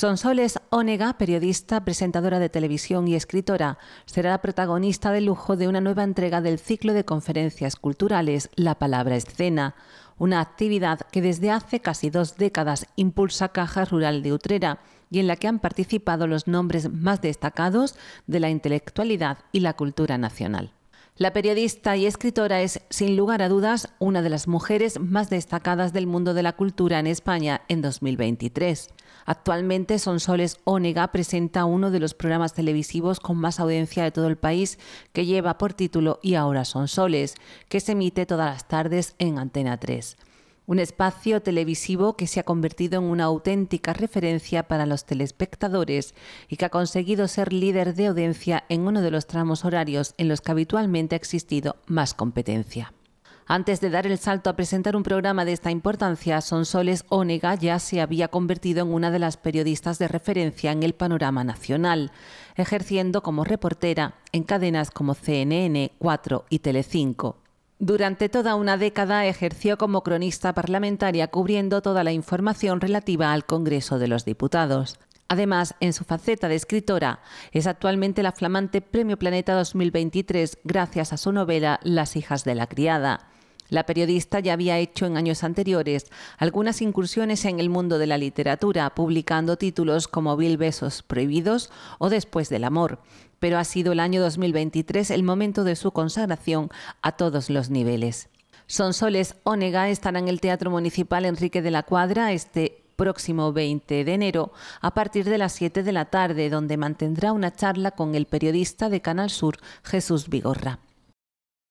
Sonsoles Onega, periodista, presentadora de televisión y escritora, será la protagonista de lujo de una nueva entrega del ciclo de conferencias culturales La Palabra Escena, una actividad que desde hace casi dos décadas impulsa Caja Rural de Utrera y en la que han participado los nombres más destacados de la intelectualidad y la cultura nacional. La periodista y escritora es, sin lugar a dudas, una de las mujeres más destacadas del mundo de la cultura en España en 2023. Actualmente, Sonsoles Ónega presenta uno de los programas televisivos con más audiencia de todo el país, que lleva por título Y ahora Sonsoles, que se emite todas las tardes en Antena 3 un espacio televisivo que se ha convertido en una auténtica referencia para los telespectadores y que ha conseguido ser líder de audiencia en uno de los tramos horarios en los que habitualmente ha existido más competencia. Antes de dar el salto a presentar un programa de esta importancia, Sonsoles Ónega ya se había convertido en una de las periodistas de referencia en el panorama nacional, ejerciendo como reportera en cadenas como CNN, 4 y Telecinco. Durante toda una década ejerció como cronista parlamentaria cubriendo toda la información relativa al Congreso de los Diputados. Además, en su faceta de escritora, es actualmente la flamante Premio Planeta 2023 gracias a su novela Las hijas de la criada. La periodista ya había hecho en años anteriores algunas incursiones en el mundo de la literatura, publicando títulos como Mil besos prohibidos o Después del amor, pero ha sido el año 2023 el momento de su consagración a todos los niveles. Sonsoles Onega estará en el Teatro Municipal Enrique de la Cuadra este próximo 20 de enero a partir de las 7 de la tarde, donde mantendrá una charla con el periodista de Canal Sur, Jesús Vigorra.